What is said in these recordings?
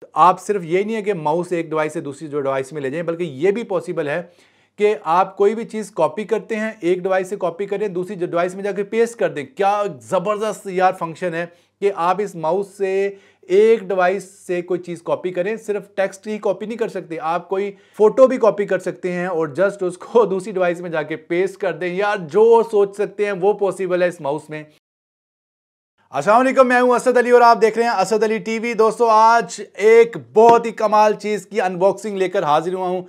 तो आप सिर्फ ये नहीं है कि माउस एक डिवाइस से दूसरी डिवाइस में ले जाएं बल्कि ये भी पॉसिबल है कि आप कोई भी चीज़ कॉपी करते हैं एक डिवाइस से कॉपी करें दूसरी डिवाइस में जाके पेस्ट कर दें क्या ज़बरदस्त यार फंक्शन है कि आप इस माउस से एक डिवाइस से कोई चीज़ कॉपी करें सिर्फ टेक्स्ट ही कॉपी नहीं कर सकते आप कोई फोटो भी कॉपी कर सकते हैं और जस्ट उसको दूसरी डिवाइस में जाके पेस्ट कर दें यार जो सोच सकते हैं वो पॉसिबल है इस माउस में असलम मैं हूं असद अली और आप देख रहे हैं असद अली टीवी दोस्तों आज एक बहुत ही कमाल चीज़ की अनबॉक्सिंग लेकर हाजिर हुआ हूं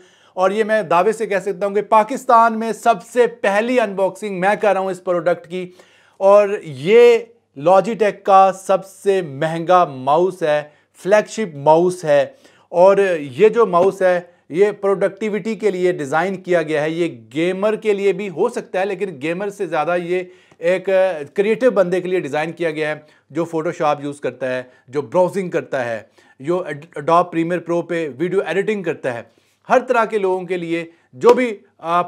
और ये मैं दावे से कह सकता हूं कि पाकिस्तान में सबसे पहली अनबॉक्सिंग मैं कर रहा हूं इस प्रोडक्ट की और ये लॉजीटेक का सबसे महंगा माउस है फ्लैगशिप माउस है और ये जो माउस है ये प्रोडक्टिविटी के लिए डिज़ाइन किया गया है ये गेमर के लिए भी हो सकता है लेकिन गेमर से ज़्यादा ये एक क्रिएटिव बंदे के लिए डिज़ाइन किया गया है जो फ़ोटोशॉप यूज़ करता है जो ब्राउजिंग करता है जो डॉप प्रीमियर प्रो पे वीडियो एडिटिंग करता है हर तरह के लोगों के लिए जो भी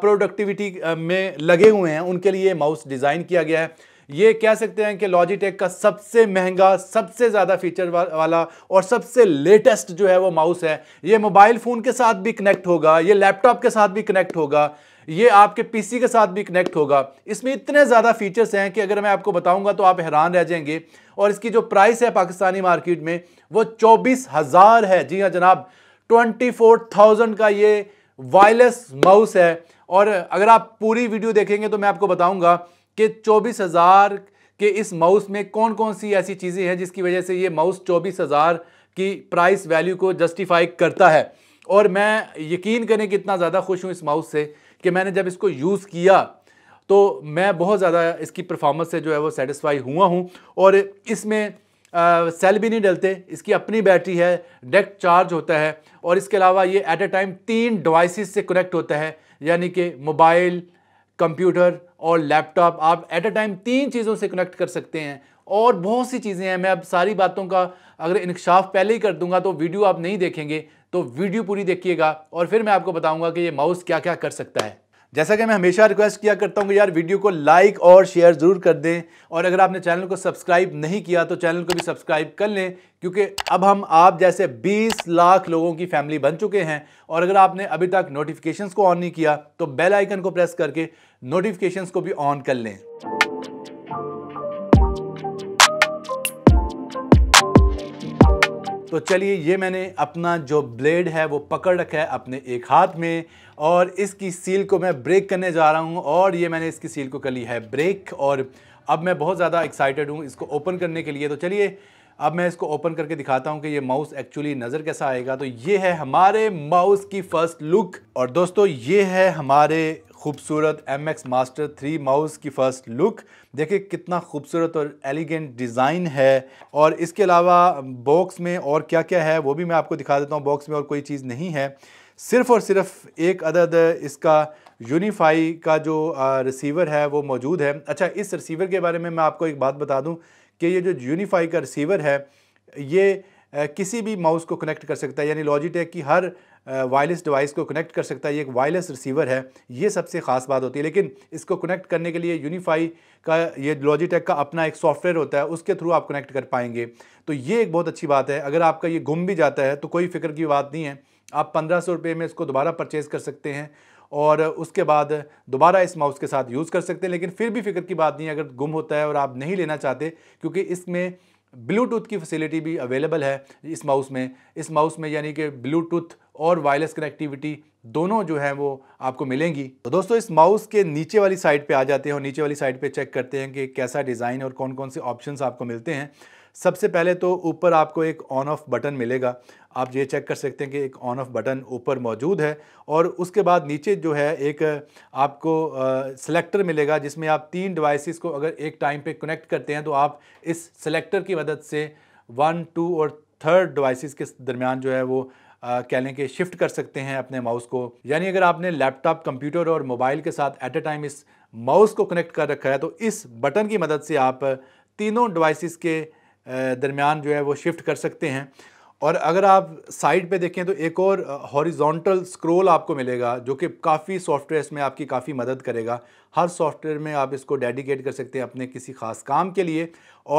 प्रोडक्टिविटी में लगे हुए हैं उनके लिए माउस डिज़ाइन किया गया है ये कह सकते हैं कि लॉजिटेक का सबसे महंगा सबसे ज़्यादा फीचर वाला और सबसे लेटेस्ट जो है वो माउस है ये मोबाइल फ़ोन के साथ भी कनेक्ट होगा ये लैपटॉप के साथ भी कनेक्ट होगा ये आपके पीसी के साथ भी कनेक्ट होगा इसमें इतने ज़्यादा फीचर्स हैं कि अगर मैं आपको बताऊंगा तो आप हैरान रह जाएंगे और इसकी जो प्राइस है पाकिस्तानी मार्केट में वो चौबीस हज़ार है जी हाँ जनाब ट्वेंटी फोर थाउजेंड का ये वायरलेस माउस है और अगर आप पूरी वीडियो देखेंगे तो मैं आपको बताऊंगा कि चौबीस हज़ार के इस माउस में कौन कौन सी ऐसी चीज़ें हैं जिसकी वजह से ये माउस चौबीस हज़ार की प्राइस वैल्यू को जस्टिफाई करता है और मैं यकीन करें कि इतना ज़्यादा खुश हूँ इस माउस से कि मैंने जब इसको यूज़ किया तो मैं बहुत ज़्यादा इसकी परफॉर्मेंस से जो है वो सेटिस्फाई हुआ हूँ और इसमें सेल भी नहीं डलते इसकी अपनी बैटरी है डेक चार्ज होता है और इसके अलावा ये एट ए टाइम तीन डिवाइसेस से कनेक्ट होता है यानी कि मोबाइल कंप्यूटर और लैपटॉप आप एट अ टाइम तीन चीज़ों से कनेक्ट कर सकते हैं और बहुत सी चीज़ें हैं मैं अब सारी बातों का अगर इंकशाफ पहले ही कर दूंगा तो वीडियो आप नहीं देखेंगे तो वीडियो पूरी देखिएगा और फिर मैं आपको बताऊंगा कि ये माउस क्या क्या कर सकता है जैसा कि मैं हमेशा रिक्वेस्ट किया करता हूँ कि यार वीडियो को लाइक और शेयर ज़रूर कर दें और अगर आपने चैनल को सब्सक्राइब नहीं किया तो चैनल को भी सब्सक्राइब कर लें क्योंकि अब हम आप जैसे 20 लाख लोगों की फैमिली बन चुके हैं और अगर आपने अभी तक नोटिफिकेशंस को ऑन नहीं किया तो बेल आइकन को प्रेस करके नोटिफिकेशंस को भी ऑन कर लें तो चलिए ये मैंने अपना जो ब्लेड है वो पकड़ रखा है अपने एक हाथ में और इसकी सील को मैं ब्रेक करने जा रहा हूँ और ये मैंने इसकी सील को कर ली है ब्रेक और अब मैं बहुत ज़्यादा एक्साइटेड हूँ इसको ओपन करने के लिए तो चलिए अब मैं इसको ओपन करके दिखाता हूँ कि ये माउस एक्चुअली नज़र कैसा आएगा तो ये है हमारे माउस की फ़र्स्ट लुक और दोस्तों ये है हमारे खूबसूरत M X master three mouse की फ़र्स्ट लुक देखिए कितना खूबसूरत और एलिगेंट डिज़ाइन है और इसके अलावा बॉक्स में और क्या क्या है वो भी मैं आपको दिखा देता हूँ बॉक्स में और कोई चीज़ नहीं है सिर्फ़ और सिर्फ एक अदद इसका यूनिफाई का जो रिसीवर है वो मौजूद है अच्छा इस रिसीवर के बारे में मैं आपको एक बात बता दूँ कि ये जो यूनिफाई का रिसीवर है ये किसी भी माउस को कनेक्ट कर सकता है यानी लॉजिटेक की हर वायरलेस डिवाइस को कनेक्ट कर सकता है ये एक वायरलेस रिसीवर है ये सबसे ख़ास बात होती है लेकिन इसको कनेक्ट करने के लिए यूनिफाई का ये लॉजिटेक का अपना एक सॉफ्टवेयर होता है उसके थ्रू आप कनेक्ट कर पाएंगे तो ये एक बहुत अच्छी बात है अगर आपका ये गुम भी जाता है तो कोई फिक्र की बात नहीं है आप पंद्रह सौ रुपये में इसको दोबारा परचेज़ कर सकते हैं और उसके बाद दोबारा इस माउस के साथ यूज़ कर सकते हैं लेकिन फिर भी फिक्र की बात नहीं है अगर गुम होता है और आप नहीं लेना चाहते क्योंकि इसमें ब्लूटूथ की फैसिलिटी भी अवेलेबल है इस माउस में इस माउस में यानी कि ब्लूटूथ और वायरलेस कनेक्टिविटी दोनों जो है वो आपको मिलेंगी तो दोस्तों इस माउस के नीचे वाली साइड पे आ जाते हैं और नीचे वाली साइड पे चेक करते हैं कि कैसा डिज़ाइन और कौन कौन से ऑप्शंस आपको मिलते हैं सबसे पहले तो ऊपर आपको एक ऑन ऑफ बटन मिलेगा आप ये चेक कर सकते हैं कि एक ऑन ऑफ बटन ऊपर मौजूद है और उसके बाद नीचे जो है एक आपको सेलेक्टर मिलेगा जिसमें आप तीन डिवाइसेस को अगर एक टाइम पे कनेक्ट करते हैं तो आप इस सेलेक्टर की मदद से वन टू और थर्ड डिवाइसेस के दरमियान जो है वो कह लें कि शिफ्ट कर सकते हैं अपने माउस को यानी अगर आपने लैपटॉप कंप्यूटर और मोबाइल के साथ एट अ टाइम इस माउस को कनेक्ट कर रखा है तो इस बटन की मदद से आप तीनों डिवाइसेस के दरमियान जो है वो शिफ्ट कर सकते हैं और अगर आप साइड पे देखें तो एक और हॉरिजॉन्टल स्क्रोल आपको मिलेगा जो कि काफ़ी सॉफ्टवेयर में आपकी काफ़ी मदद करेगा हर सॉफ्टवेयर में आप इसको डेडिकेट कर सकते हैं अपने किसी खास काम के लिए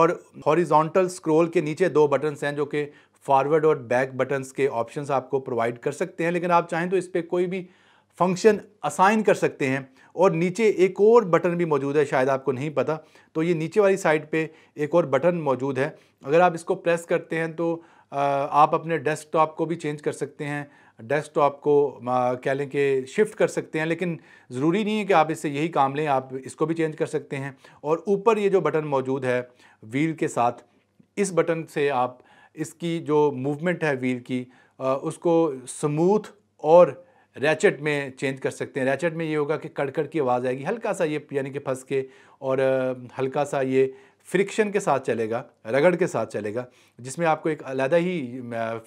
और हॉरिजॉन्टल स्क्रोल के नीचे दो बटन्स हैं जो कि फॉरवर्ड और बैक बटन्स के ऑप्शंस आपको प्रोवाइड कर सकते हैं लेकिन आप चाहें तो इस पर कोई भी फंक्शन असाइन कर सकते हैं और नीचे एक और बटन भी मौजूद है शायद आपको नहीं पता तो ये नीचे वाली साइड पे एक और बटन मौजूद है अगर आप इसको प्रेस करते हैं तो आप अपने डेस्कटॉप को भी चेंज कर सकते हैं डेस्कटॉप को कह लें कि शिफ्ट कर सकते हैं लेकिन ज़रूरी नहीं है कि आप इससे यही काम लें आप इसको भी चेंज कर सकते हैं और ऊपर ये जो बटन मौजूद है व्हील के साथ इस बटन से आप इसकी जो मूवमेंट है व्हील की उसको स्मूथ और रैचेट में चेंज कर सकते हैं रैचेट में ये होगा कि कड़कड़ की आवाज़ आएगी हल्का सा ये यानी कि फंस के और हल्का सा ये फ्रिक्शन के साथ चलेगा रगड़ के साथ चलेगा जिसमें आपको एक अलहदा ही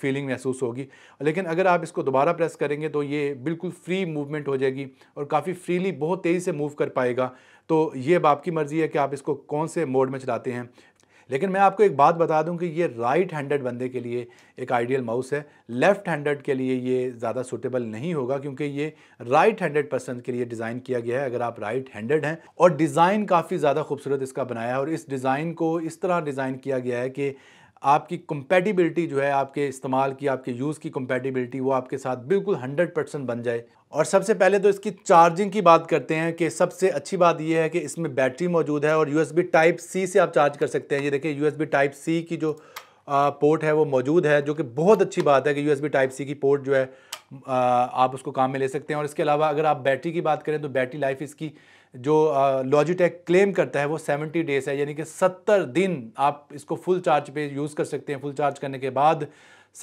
फीलिंग महसूस होगी लेकिन अगर आप इसको दोबारा प्रेस करेंगे तो ये बिल्कुल फ्री मूवमेंट हो जाएगी और काफ़ी फ्रीली बहुत तेज़ी से मूव कर पाएगा तो ये अब आपकी मर्ज़ी है कि आप इसको कौन से मोड में चलाते हैं लेकिन मैं आपको एक बात बता दूं कि ये राइट हैंडेड बंदे के लिए एक आइडियल माउस है लेफ़्ट हैंडेड के लिए ये ज़्यादा सुटेबल नहीं होगा क्योंकि ये राइट हैंडेड पर्सन के लिए डिज़ाइन किया गया है अगर आप राइट हैंडेड हैं और डिज़ाइन काफ़ी ज़्यादा खूबसूरत इसका बनाया है और इस डिज़ाइन को इस तरह डिज़ाइन किया गया है कि आपकी कंपेटिबिलिटी जो है आपके इस्तेमाल की आपके यूज़ की कंपेटिबिलिटी वो आपके साथ बिल्कुल हंड्रेड परसेंट बन जाए और सबसे पहले तो इसकी चार्जिंग की बात करते हैं कि सबसे अच्छी बात यह है कि इसमें बैटरी मौजूद है और यू टाइप सी से आप चार्ज कर सकते हैं ये देखिए यू टाइप सी की जो आ, पोर्ट है वो मौजूद है जो कि बहुत अच्छी बात है कि यू टाइप सी की पोर्ट जो है आ, आप उसको काम में ले सकते हैं और इसके अलावा अगर आप बैटरी की बात करें तो बैटरी लाइफ इसकी जो लॉजिटेक क्लेम करता है वो 70 डेज है यानी कि 70 दिन आप इसको फुल चार्ज पे यूज़ कर सकते हैं फुल चार्ज करने के बाद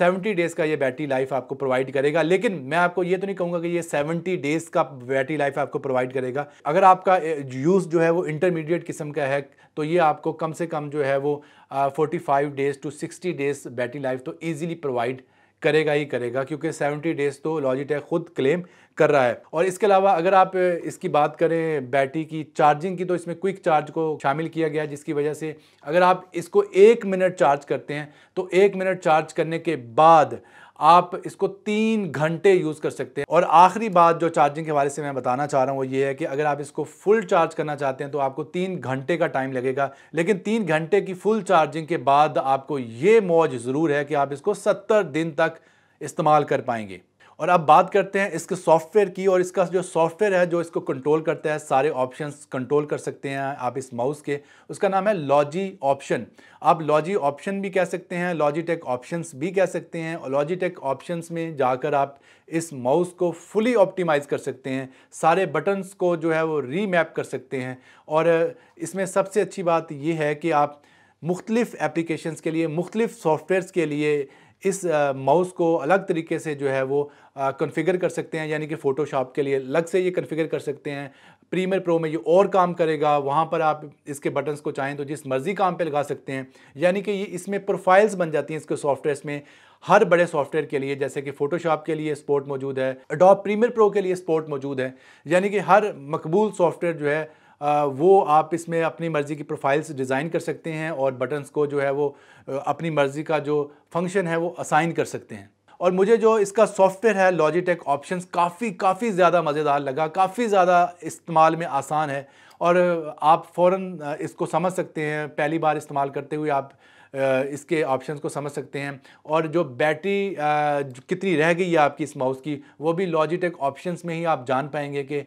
70 डेज़ का ये बैटरी लाइफ आपको प्रोवाइड करेगा लेकिन मैं आपको ये तो नहीं कहूँगा कि ये 70 डेज़ का बैटरी लाइफ आपको प्रोवाइड करेगा अगर आपका यूज़ जो है वो इंटरमीडिएट किस्म का है तो ये आपको कम से कम जो है वो forty days to sixty days battery life तो ईजिली प्रोवाइड करेगा ही करेगा क्योंकि 70 डेज तो लॉजिटेक खुद क्लेम कर रहा है और इसके अलावा अगर आप इसकी बात करें बैटरी की चार्जिंग की तो इसमें क्विक चार्ज को शामिल किया गया जिसकी वजह से अगर आप इसको एक मिनट चार्ज करते हैं तो एक मिनट चार्ज करने के बाद आप इसको तीन घंटे यूज़ कर सकते हैं और आखिरी बात जो चार्जिंग के बारे से मैं बताना चाह रहा हूँ वो ये है कि अगर आप इसको फुल चार्ज करना चाहते हैं तो आपको तीन घंटे का टाइम लगेगा लेकिन तीन घंटे की फुल चार्जिंग के बाद आपको ये मौज ज़रूर है कि आप इसको सत्तर दिन तक इस्तेमाल कर पाएंगे और अब बात करते हैं इसके सॉफ्टवेयर की और इसका जो सॉफ्टवेयर है जो इसको कंट्रोल करता है सारे ऑप्शंस कंट्रोल कर सकते हैं आप इस माउस के उसका नाम है लॉजी ऑप्शन आप लॉजी ऑप्शन भी कह सकते हैं टेक ऑप्शंस भी कह सकते हैं और टेक ऑप्शंस में जाकर आप इस माउस को फुली ऑप्टिमाइज़ कर सकते हैं सारे बटन्स को जो है वो रीमैप कर सकते हैं और इसमें सबसे अच्छी बात यह है कि आप मुख्तलिफ़ एप्लीकेशन के लिए मुख्तलिफ़ सॉफ्टवेयर्स के लिए इस माउस को अलग तरीके से जो है वो कॉन्फ़िगर कर सकते हैं यानी कि फ़ोटोशॉप के लिए अलग से ये कॉन्फ़िगर कर सकते हैं प्रीमियर प्रो में ये और काम करेगा वहाँ पर आप इसके बटन्स को चाहें तो जिस मर्ज़ी काम पे लगा सकते हैं यानी कि ये इसमें प्रोफाइल्स बन जाती हैं इसके सॉफ्टवेयर में हर बड़े सॉफ्टवेयर के लिए जैसे कि फोटोशॉप के लिए स्पोर्ट मौजूद है अडोप प्रीमियर प्रो के लिए स्पोर्ट मौजूद है यानी कि हर मकबूल सॉफ्टवेयर जो है वो आप इसमें अपनी मर्ज़ी की प्रोफाइल्स डिज़ाइन कर सकते हैं और बटन्स को जो है वो अपनी मर्ज़ी का जो फंक्शन है वो असाइन कर सकते हैं और मुझे जो इसका सॉफ्टवेयर है लॉजिटेक ऑप्शंस काफ़ी काफ़ी ज़्यादा मज़ेदार लगा काफ़ी ज़्यादा इस्तेमाल में आसान है और आप फ़ौर इसको समझ सकते हैं पहली बार इस्तेमाल करते हुए आप इसके ऑप्शन को समझ सकते हैं और जो बैटरी कितनी रह गई है आपकी इस माउस की वो भी लॉजिटेक ऑप्शन में ही आप जान पाएंगे कि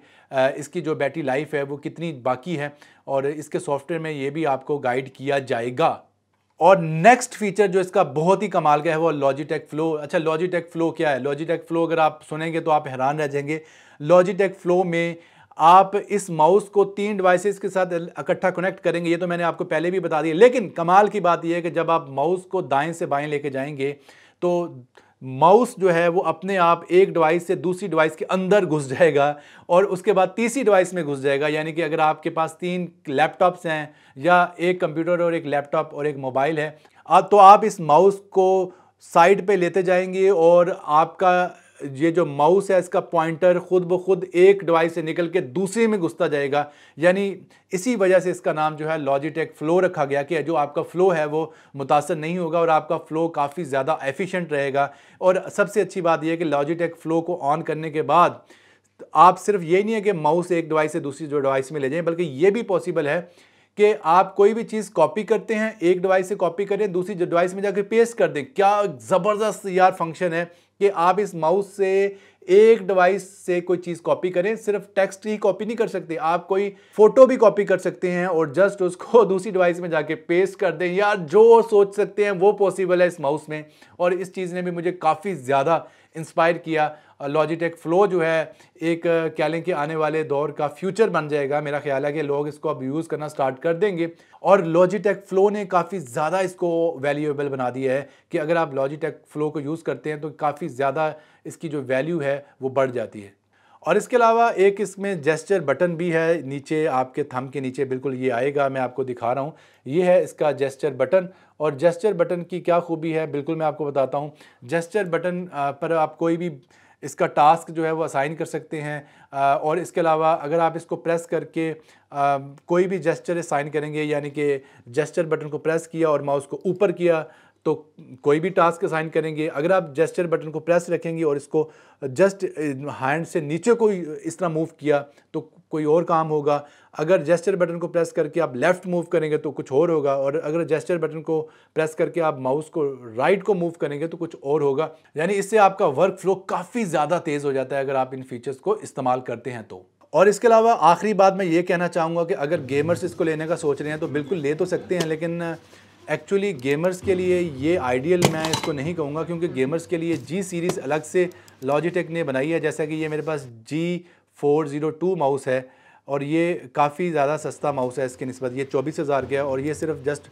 इसकी जो बैटरी लाइफ है वो कितनी बाकी है और इसके सॉफ्टवेयर में ये भी आपको गाइड किया जाएगा और नेक्स्ट फीचर जो इसका बहुत ही कमाल का है वो लॉजिटेक फ्लो अच्छा लॉजिटेक फ्लो क्या है लॉजिटेक फ्लो अगर आप सुनेंगे तो आप हैरान रह जाएंगे लॉजिटेक फ्लो में आप इस माउस को तीन डिवाइसेस के साथ इकट्ठा कनेक्ट करेंगे ये तो मैंने आपको पहले भी बता दिया लेकिन कमाल की बात यह है कि जब आप माउस को दाएं से बाएं लेके जाएंगे तो माउस जो है वो अपने आप एक डिवाइस से दूसरी डिवाइस के अंदर घुस जाएगा और उसके बाद तीसरी डिवाइस में घुस जाएगा यानी कि अगर आपके पास तीन लैपटॉप्स हैं या एक कंप्यूटर और एक लैपटॉप और एक मोबाइल है तो आप इस माउस को साइड पे लेते जाएंगे और आपका ये जो माउस है इसका पॉइंटर खुद ब खुद एक डिवाइस से निकल के दूसरे में घुसता जाएगा यानी इसी वजह से इसका नाम जो है लॉजिटेक फ्लो रखा गया कि जो आपका फ़्लो है वो मुतासर नहीं होगा और आपका फ़्लो काफ़ी ज़्यादा एफिशिएंट रहेगा और सबसे अच्छी बात यह कि लॉजिटेक फ़्लो को ऑन करने के बाद आप सिर्फ ये नहीं है कि माउस एक डिवाइस से दूसरी जो डिवाइस में ले जाएं बल्कि ये भी पॉसिबल है कि आप कोई भी चीज़ कॉपी करते हैं एक डिवाइस से कॉपी करें दूसरी डिवाइस में जाकर पेस्ट कर दें क्या ज़बरदस्त यार फंक्शन है कि आप इस माउस से एक डिवाइस से कोई चीज़ कॉपी करें सिर्फ टेक्स्ट ही कॉपी नहीं कर सकते आप कोई फोटो भी कॉपी कर सकते हैं और जस्ट उसको दूसरी डिवाइस में जाके पेस्ट कर दें यार जो सोच सकते हैं वो पॉसिबल है इस माउस में और इस चीज़ ने भी मुझे काफ़ी ज़्यादा इंस्पायर किया लॉजिटेक फ्लो जो है एक कह लें कि आने वाले दौर का फ्यूचर बन जाएगा मेरा ख्याल है कि लोग इसको अब यूज़ करना स्टार्ट कर देंगे और लॉजिटेक फ्लो ने काफ़ी ज़्यादा इसको वैल्यूएबल बना दिया है कि अगर आप लॉजिटेक फ्लो को यूज़ करते हैं तो काफ़ी ज़्यादा इसकी जो वैल्यू है वो बढ़ जाती है और इसके अलावा एक इसमें जेस्चर बटन भी है नीचे आपके थम के नीचे बिल्कुल ये आएगा मैं आपको दिखा रहा हूँ ये है इसका जेस्चर बटन और जेस्चर बटन की क्या खूबी है बिल्कुल मैं आपको बताता हूँ जेस्चर बटन पर आप कोई भी इसका टास्क जो है वो असाइन कर सकते हैं और इसके अलावा अगर आप इसको प्रेस करके कोई भी जेस्चर असाइन करेंगे यानी कि जेस्चर बटन को प्रेस किया और माउस को ऊपर किया तो कोई भी टास्क असाइन करेंगे अगर आप जेस्टर बटन को प्रेस रखेंगे और इसको जस्ट हैंड eh, से नीचे को इस तरह मूव किया तो कोई और काम होगा अगर जेस्टर बटन को प्रेस करके आप लेफ़्ट मूव करेंगे तो कुछ और होगा और अगर जेस्टर बटन को प्रेस करके आप माउस को राइट को मूव करेंगे तो कुछ और होगा यानी इससे आपका वर्क फ्लो काफ़ी ज़्यादा तेज़ हो जाता है अगर आप इन फीचर्स को इस्तेमाल करते हैं तो और इसके अलावा आखिरी बात मैं ये कहना चाहूँगा कि अगर गेमर्स इसको लेने का सोच रहे हैं तो बिल्कुल ले तो सकते हैं लेकिन एक्चुअली गेमर्स के लिए ये आइडियल मैं इसको नहीं कहूँगा क्योंकि गेमर्स के लिए जी सीरीज़ अलग से लॉजिटेक ने बनाई है जैसा कि ये मेरे पास G four zero two mouse है और ये काफ़ी ज़्यादा सस्ता माउस है इसके नस्बत ये चौबीस हज़ार का है और ये सिर्फ जस्ट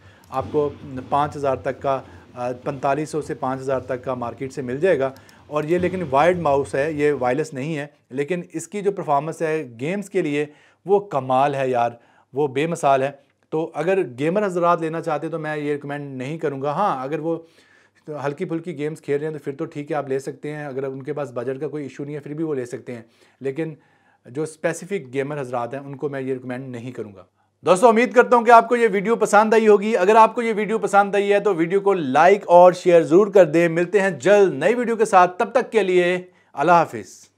आपको पाँच हज़ार तक का पैंतालीस सौ से पाँच हज़ार तक का मार्केट से मिल जाएगा और ये लेकिन वायर्ड माउस है ये वायरलेस नहीं है लेकिन इसकी जो परफॉर्मेंस है गेम्स के लिए वो कमाल है यार वो बेमिसाल है तो अगर गेमर हजरात लेना चाहते तो मैं ये रिकमेंड नहीं करूँगा हाँ अगर वो तो हल्की फुल्की गेम्स खेल रहे हैं तो फिर तो ठीक है आप ले सकते हैं अगर उनके पास बजट का कोई इशू नहीं है फिर भी वो ले सकते हैं लेकिन जो स्पेसिफिक गेमर हजरात हैं उनको मैं ये रिकमेंड नहीं करूँगा दोस्तों उम्मीद करता हूँ कि आपको ये वीडियो पसंद आई होगी अगर आपको ये वीडियो पसंद आई है तो वीडियो को लाइक और शेयर ज़रूर कर दें मिलते हैं जल्द नई वीडियो के साथ तब तक के लिए अल्लाह हाफिज़